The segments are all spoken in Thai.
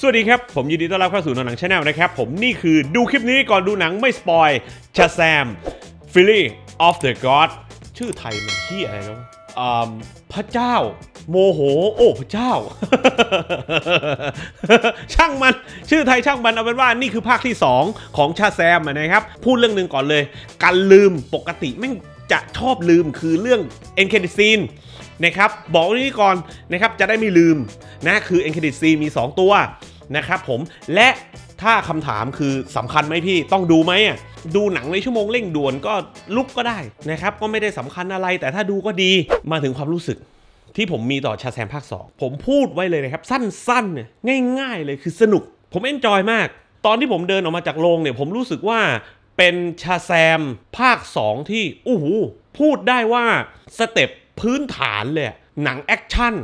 สวัสดีครับ ผมยินดีต้อนรับเข้าสู่หนังชาแนลนะครับ ผมนี่คือดูคลิปนี้ก่อนดูหนังไม่สปอยชาแซมฟิลลี่ออฟเดอะก็อดชื่อไทยมันเที่อะไรนะพระเจ้าโมโห โอ้ พระเจ้า ช่างมัน ชื่อไทยช่างมันเอาเป็นว่านี่คือภาคที่ 2 ของชาแซมนะครับ พูดเรื่องหนึ่งก่อนเลย การลืมปกติไม่จะชอบลืมคือเรื่องเอนเคดิซีนนะครับ บอกนี้ก่อน นะครับ จะได้ไม่ลืม นะคือ e n c r e d i t C มี 2 ตัว นะครับผม และถ้าคำถามคือสำคัญไหมพี่ต้องดูไหมอ่ะดูหนังในชั่วโมงเร่งด่วนก็ลุกก็ได้ นะครับ ก็ไม่ได้สำคัญอะไรแต่ถ้าดูก็ดีมาถึงความรู้สึก ที่ผมมีต่อชาแซมภาค 2 ผมพูดไว้เลยนะครับ สั้นๆนง่ายๆเลยคือสนุก ผมเอนจอยมาก ตอนที่ผมเดินออกมาจากโรงเนี่ยผมรู้สึกว่าเป็นชาแซมภาค 2 ที่อู้หูพูดได้ว่าสเต็ปพื้นฐานเลยหนังแอคชั่น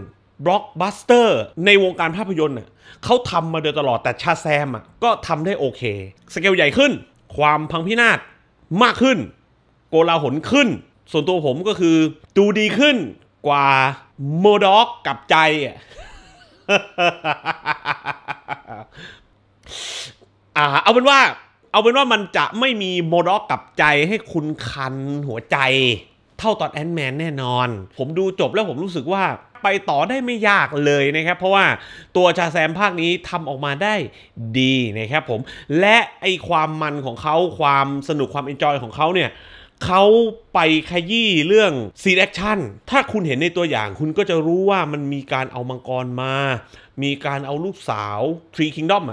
บล็อกบัสเตอร์ ในวงการภาพยนตร์น่เขาทำมาโดยตลอดแต่ชาแซมอ่ะก็ทำได้โอเค สเกลใหญ่ขึ้น ความพังพินาศมากขึ้น โกลาหลขึ้น ส่วนตัวผมก็คือดูดีขึ้นกว่า โมด็อกกับใจอ่ะอ่าเอาเป็นว่าเอาเป็นว่ามันจะไม่มีโมด็อกกับใจให้คุณคันหัวใจเท่าตอนแอนด์แมนแน่นอน ผมดูจบแล้วผมรู้สึกว่าไปต่อได้ไม่ยากเลยนะครับ เพราะว่าตัวชาแซมภาคนี้ทำออกมาได้ดีนะครับผม และไอความมันของเขาความสนุกความเอนจอยของเขาเนี่ยเขาไปขยี้เรื่องซีนแอคชั่นถ้าคุณเห็นในตัวอย่างคุณก็จะรู้ว่ามันมีการเอามังกรมามีการเอาลูกสาว Tree Kingdom อม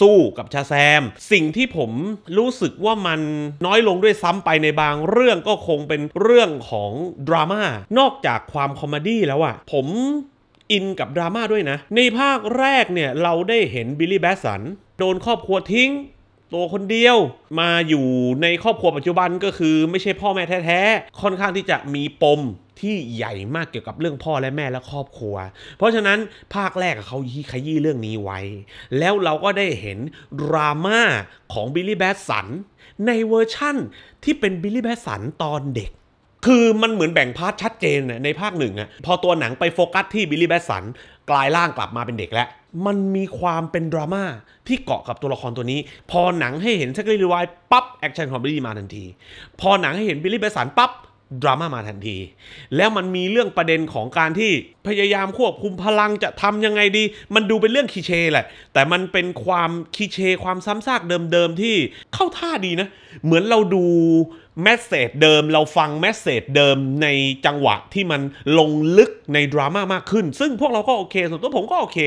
สู้กับชาแซม สิ่งที่ผมรู้สึกว่ามันน้อยลงด้วยซ้ำไปในบางเรื่องก็คงเป็นเรื่องของดราม่านอกจากความคอมเมดี้แล้วอะผมอินกับดราม่าด้วยนะ ในภาคแรกเนี่ย เราได้เห็นบิลลี่แบสสันโดนครอบครัวทิ้ง ตัวคนเดียวมาอยู่ในครอบครัวปัจจุบันก็คือไม่ใช่พ่อแม่แท้ ๆค่อนข้างที่จะมีปมที่ใหญ่มากเกี่ยวกับเรื่องพ่อและแม่และครอบครัว เพราะฉะนั้นภาคแรกเขาขยี้เรื่องนี้ไว้ แล้วเราก็ได้เห็นดราม่าของบิลลี่แบสสันในเวอร์ชั่นที่เป็นบิลลี่แบสสันตอนเด็ก คือมันเหมือนแบ่งพาร์ทชัดเจนในภาคหนึ่งอะพอตัวหนังไปโฟกัสที่บิลลี่แบสสันกลายร่างกลับมาเป็นเด็กแล้วมันมีความเป็นดราม่าที่เกาะกับตัวละครตัวนี้ พอหนังให้เห็นชักลีรีวายปั๊บแอคชั่นของบิลลี่มาทันที พอหนังให้เห็นบิลลี่แบสสันปั๊บดราม่ามาทันที แล้วมันมีเรื่องประเด็นของการที่พยายามควบคุมพลังจะทำยังไงดี มันดูเป็นเรื่องคีเช่แหละ แต่มันเป็นความคีเช่ความซ้ำซากเดิม ๆ ที่เข้าท่าดีนะ เหมือนเราดูแมสเซจเดิมเราฟังแมสเซจเดิมในจังหวะ ที่มันลงลึกในดราม่ามากขึ้น ซึ่งพวกเราก็โอเค ส่วนตัวผมก็โอเค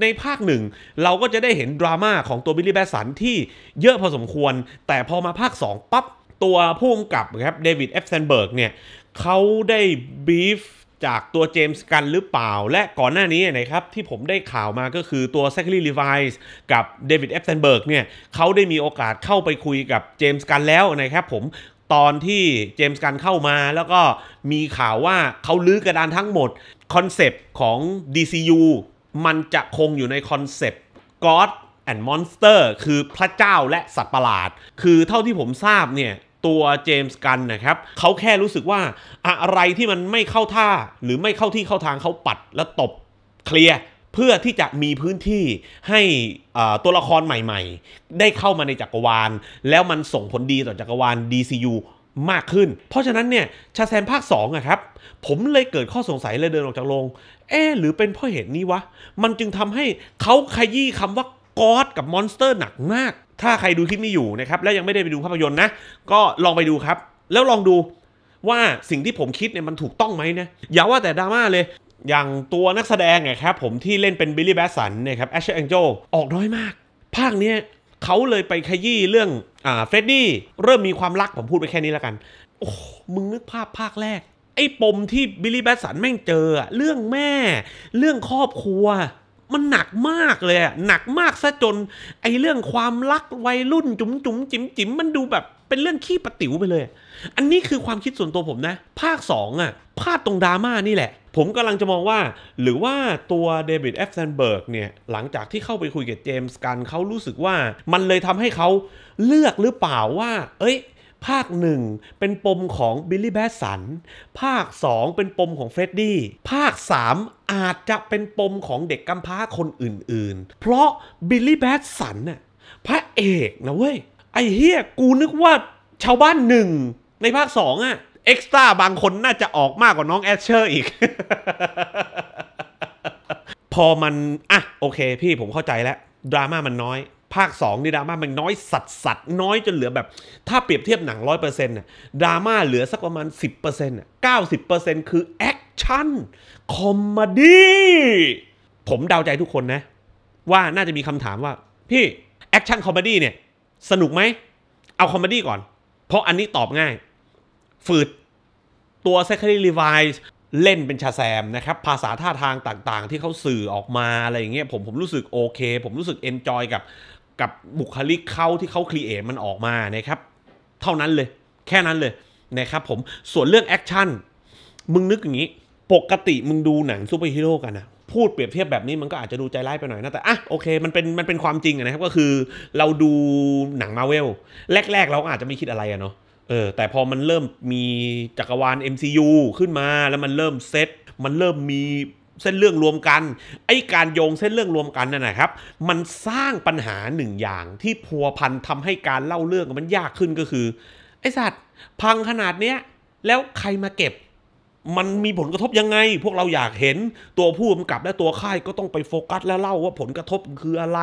ในภาคหนึ่งเราก็จะได้เห็นดราม่าของตัวบิลลี่แบสันที่เยอะพอสมควร แต่พอมาภาค 2ปั๊บตัวผู้กำกับครับเดวิดเอฟเซนเบิร์กเนี่ยเขาได้บีฟจากตัวเจมส์กันหรือเปล่าและก่อนหน้านี้นะครับที่ผมได้ข่าวมาก็คือตัวแซคลีลีไวส์กับเดวิดเอฟเซนเบิร์กเนี่ยเขาได้มีโอกาสเข้าไปคุยกับเจมส์กันแล้วนะครับผมตอนที่เจมส์กันเข้ามาแล้วก็มีข่าวว่าเขาลื้อกระดานทั้งหมด คอนเซปต์ของ DCU มันจะคงอยู่ในคอนเซปต์ God แอนมอนสเตอร์คือพระเจ้าและสัตว์ประหลาด คือเท่าที่ผมทราบเนี่ย ตัวเจมส์กันนะครับเขาแค่รู้สึกว่าอะไรที่มันไม่เข้าท่าหรือไม่เข้าที่เข้าทางเขาปัดและตบเคลียร์ เพื่อที่จะมีพื้นที่ให้ตัวละครใหม่ๆ ได้เข้ามาในจักรวาล แล้วมันส่งผลดีต่อจักรวาล DCU มากขึ้น เพราะฉะนั้นเนี่ยชาแซมภาค2อะครับผมเลยเกิดข้อสงสัยเลยเดินออกจากโรงเอ๊หรือเป็นเพราะเหตุนี้วะมันจึงทำให้เขาขยี้คำว่ากอดกับมอนสเตอร์หนักมาก ถ้าใครดูคลิปนี้อยู่นะครับ และยังไม่ได้ไปดูภาพยนตร์นะ ก็ลองไปดูครับ แล้วลองดูว่าสิ่งที่ผมคิดเนี่ยมันถูกต้องไหมนะอย่าว่าแต่ดราม่าเลย อย่างตัวนักแสดงไงครับ ผมที่เล่นเป็นบิลลี่แบสันเนี่ยครับแอชเชอร์แองเจลออกน้อยมาก ภาคเนี้ยเขาเลยไปขยี้เรื่อง อ่าเฟรดดี้ เริ่มมีความรักผมพูดไปแค่นี้แล้วกันโอ้มึงนึกภาพภาคแรกไอ้ปมที่บิลลี่แบสสันแม่งเจอเรื่องแม่เรื่องครอบครัวมันหนักมากเลยอะหนักมาก ซะจน ไอเรื่องความรักวัยรุ่นจุ๋มจุ๋มจิ๋มจิ๋มมันดูแบบเป็นเรื่องขี้ปะติ๋วไปเลย อันนี้คือความคิดส่วนตัวผมนะ ภาค2อ่ะพลาดตรงดราม่านี่แหละ ผมกำลังจะมองว่า หรือว่าตัวเดวิดแอฟแซนเบิร์กเนี่ย หลังจากที่เข้าไปคุยกับเจมส์กันเขารู้สึกว่า มันเลยทำให้เขาเลือกหรือเปล่าว่า เอ้ยภาคหนึ่งเป็นปมของบิลลี่แบสสันภาคสองเป็นปมของเฟรดดี้ภาคสามอาจจะเป็นปมของเด็กกำพร้าคนอื่นๆ เพราะบิลลี่แบสสันน่ะพระเอกนะเว้ยไอเฮียกูนึกว่าชาวบ้านหนึ่งในภาคสอง่ะเอ็กซ์ตร้าบางคนน่าจะออกมากกว่าน้องแอชเชอร์อีก พอมันอ่ะโอเค พี่ผมเข้าใจแล้วดราม่ามันน้อยภาค 2 นี่ดราม่ามันน้อยสัดสัดน้อยจนเหลือแบบ ถ้าเปรียบเทียบหนังร้อยเปอร์เซ็นต์น่ยดราม่าเหลือสักประมาณ10%เปอร์เซ็นต์เก้าสิบเปอร์เซ็นต์คือแอคชั่นคอมเมดี้ผมเดาใจทุกคนนะ ว่าน่าจะมีคำถามว่าพี่แอคชั่นคอมเมดี้เนี่ยสนุกไหม เอาคอมเมดี้ก่อน เพราะอันนี้ตอบง่าย ฝืด ตัวเซคคนดี้รีไวส์เล่นเป็นชาแซมนะครับ ภาษาท่าทางต่างๆ ที่เขาสื่อออกมาอะไรอย่างเงี้ยผมผมรู้สึกโอเคผมรู้สึกเอนจอยกับกับบุคลิกเขาที่เขาครีเอทมันออกมานะครับ เท่านั้นเลย แค่นั้นเลยนะครับผมส่วนเรื่องแอคชั่นมึงนึกอย่างนี้ ปกติมึงดูหนังซูเปอร์ฮีโร่กันนะพูดเปรียบเทียบแบบนี้มันก็อาจจะดูใจร้ายไปหน่อยนะ แต่อ่ะโอเคมันเป็นมันเป็นความจริงนะครับ ก็คือเราดูหนังมาเวลแรก ๆ เราอาจจะไม่คิดอะไรอะเนาะเออแต่พอมันเริ่มมีจักรวาล MCU ขึ้นมาแล้วมันเริ่มเซตมันเริ่มมีเส้นเรื่องรวมกัน ไอการโยงเส้นเรื่องรวมกันนั่นนะครับ มันสร้างปัญหาหนึ่งอย่างที่พัวพันทำให้การเล่าเรื่องมันยากขึ้นก็คือ ไอสัตว์พังขนาดเนี้ยแล้วใครมาเก็บ มันมีผลกระทบยังไงพวกเราอยากเห็นตัวผู้กำกับและตัวค่ายก็ต้องไปโฟกัสและเล่าว่าผลกระทบคืออะไร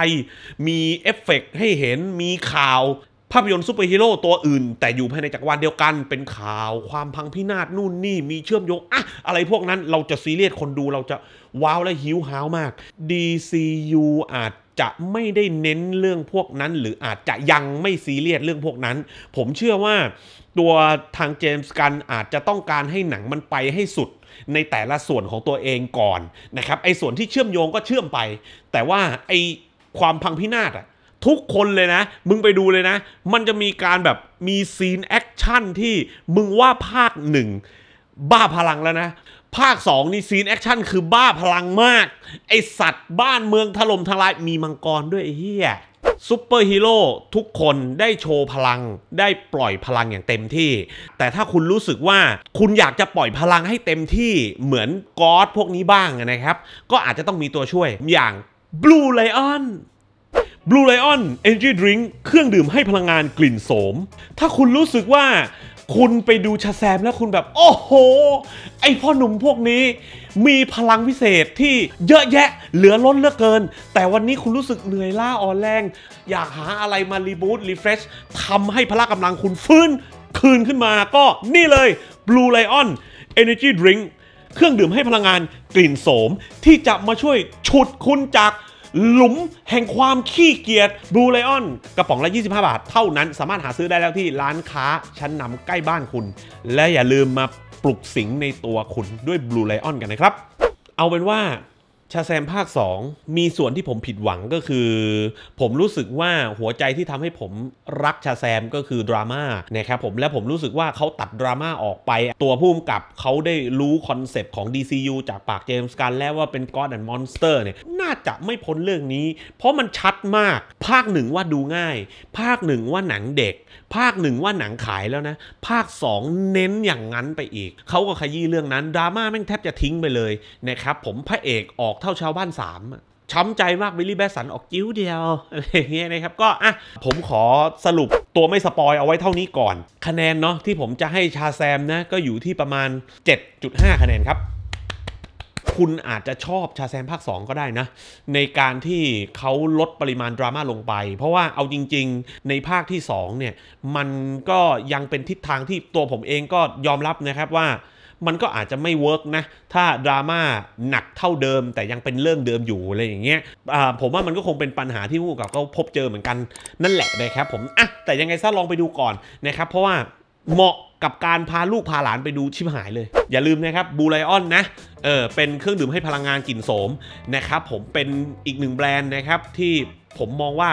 มีเอฟเฟกให้เห็นมีข่าวภาพยนตร์ซูเปอร์ฮีโร่ตัวอื่น แต่อยู่ภายในจักรวาลเดียวกันเป็นข่าวความพังพินาศนู่นนี่มีเชื่อมโยงอะอะไรพวกนั้นเราจะซีเรียสคนดูเราจะว้าวและหิวหาวมาก DCU อาจจะไม่ได้เน้นเรื่องพวกนั้น หรืออาจจะยังไม่ซีเรียสเรื่องพวกนั้น ผมเชื่อว่า ตัวทางเจมส์กันอาจจะต้องการให้หนังมันไปให้สุดในแต่ละส่วนของตัวเองก่อนนะครับไอ้ส่วนที่เชื่อมโยงก็เชื่อมไป แต่ว่าไอ้ความพังพินาศอะทุกคนเลยนะ มึงไปดูเลยนะ มันจะมีการแบบมีซีนแอคชั่นที่มึงว่าภาคหนึ่งบ้าพลังแล้วนะ ภาค 2 นี่ซีนแอคชั่นคือบ้าพลังมาก ไอสัตว์บ้านเมืองถล่มทลายมีมังกรด้วยเฮียซูเปอร์ฮีโร่ทุกคนได้โชว์พลังได้ปล่อยพลังอย่างเต็มที่ แต่ถ้าคุณรู้สึกว่าคุณอยากจะปล่อยพลังให้เต็มที่เหมือนกอดพวกนี้บ้างนะครับก็อาจจะต้องมีตัวช่วยอย่างบลูไลออน Blue Lion Energy Drink เครื่องดื่มให้พลังงานกลิ่นโสม ถ้าคุณรู้สึกว่าคุณไปดูชาแซมแล้วคุณแบบ โอ้โห ไอพ่อหนุ่มพวกนี้ มีพลังวิเศษที่เยอะแยะเหลือล้นเหลือเกิน แต่วันนี้คุณรู้สึกเหนื่อยล้าอ่อนแรง อยากหาอะไรมารีบูตรีเฟรชทำให้พละกำลังคุณฟื้น คืนขึ้นมาก็นี่เลย Blue Lion Energy Drink เครื่องดื่มให้พลังงานกลิ่นโสม ที่จะมาช่วยฉุดคุณจากหลุมแห่งความขี้เกียจบลูไลออนกระป๋องละ 25 บาท เท่านั้นสามารถหาซื้อได้แล้วที่ร้านค้า ชั้นนำใกล้บ้านคุณ และอย่าลืมมาปลุกสิงในตัวคุณด้วยบลูไลออนกันนะครับ เอาเป็นว่าชาแซม ภาค 2 มีส่วนที่ผมผิดหวังก็คือ ผมรู้สึกว่าหัวใจที่ทำให้ผมรักชาแซมก็คือดราม่านะครับผมและผมรู้สึกว่าเขาตัดดราม่าออกไป ตัวผู้กำกับเขาได้รู้คอนเซปต์ของ DCU จากปากเจมส์กัน แล้วว่าเป็นกออนด์มอนสเตอร์เนี่ยน่าจะไม่พ้นเรื่องนี้ เพราะมันชัดมากภาคหนึ่งว่าดูง่าย ภาคหนึ่งว่าหนังเด็ก ภาคหนึ่งว่าหนังขายแล้วนะ ภาค2เน้นอย่างนั้นไปอีกเขาก็ขยี้เรื่องนั้นดราม่าแม่งแทบจะทิ้งไปเลยนะครับผมพระเอกออกเท่าชาวบ้านสามช้ำใจมากวิลลี่แบสันออกจิ้วเดียวอะไรเงี้ยนะครับก็อ่ะผมขอสรุปตัวไม่สปอยเอาไว้เท่านี้ก่อน คะแนนเนาะที่ผมจะให้ชาแซมนะก็อยู่ที่ประมาณ 7.5 คะแนนครับ คุณอาจจะชอบชาแซมภาค 2 ก็ได้นะ ในการที่เขาลดปริมาณดราม่าลงไป เพราะว่าเอาจริงๆในภาคที่2เนี่ยมันก็ยังเป็นทิศทางที่ตัวผมเองก็ยอมรับนะครับว่ามันก็อาจจะไม่เวิร์กนะ ถ้าดราม่าหนักเท่าเดิมแต่ยังเป็นเรื่องเดิมอยู่อะไรอย่างเงี้ยผมว่ามันก็คงเป็นปัญหาที่ผู้กับเขาพบเจอเหมือนกันนั่นแหละนะครับ ผมอ่ะแต่ยังไงซะลองไปดูก่อนนะครับเพราะว่าเหมาะกับการพาลูกพาหลานไปดูชิมหายเลย อย่าลืมนะครับบูไลออนนะเออเป็นเครื่องดื่มให้พลังงานกลิ่นโสมนะครับผมเป็นอีกหนึ่งแบรนด์นะครับที่ผมมองว่า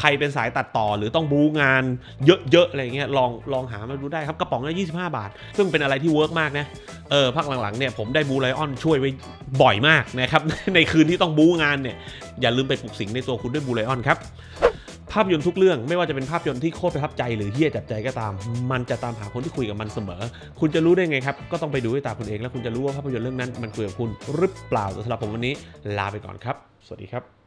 ใครเป็นสายตัดต่อหรือต้องบูงานเยอะๆ อะไรเงี้ยลองลองหามาดูได้ครับ กระป๋องละ25 บาท ซึ่งเป็นอะไรที่เวิร์กมากนะเออพักหลังๆเนี่ยผมได้บูไลออน ช่วยไว้บ่อยมากนะครับ ในคืนที่ต้องบูงานเนี่ย อย่าลืมไปปลุกสิงในตัวคุณด้วยบูไลออนครับ ภาพยนตร์ทุกเรื่องไม่ว่าจะเป็นภาพยนตร์ที่โคตรประทับใจ หรือเฮี้ยจับใจก็ตาม มันจะตามหาคนที่คุยกับมันเสมอ คุณจะรู้ได้ไงครับ ก็ต้องไปดูด้วยตาคุณเองแล้วคุณจะรู้ว่าภาพยนตร์เรื่องนั้นมันคุยกับคุณหรือเปล่าสำหรับผมวันนี้ลาไปก่อนครับ สวัสดีครับ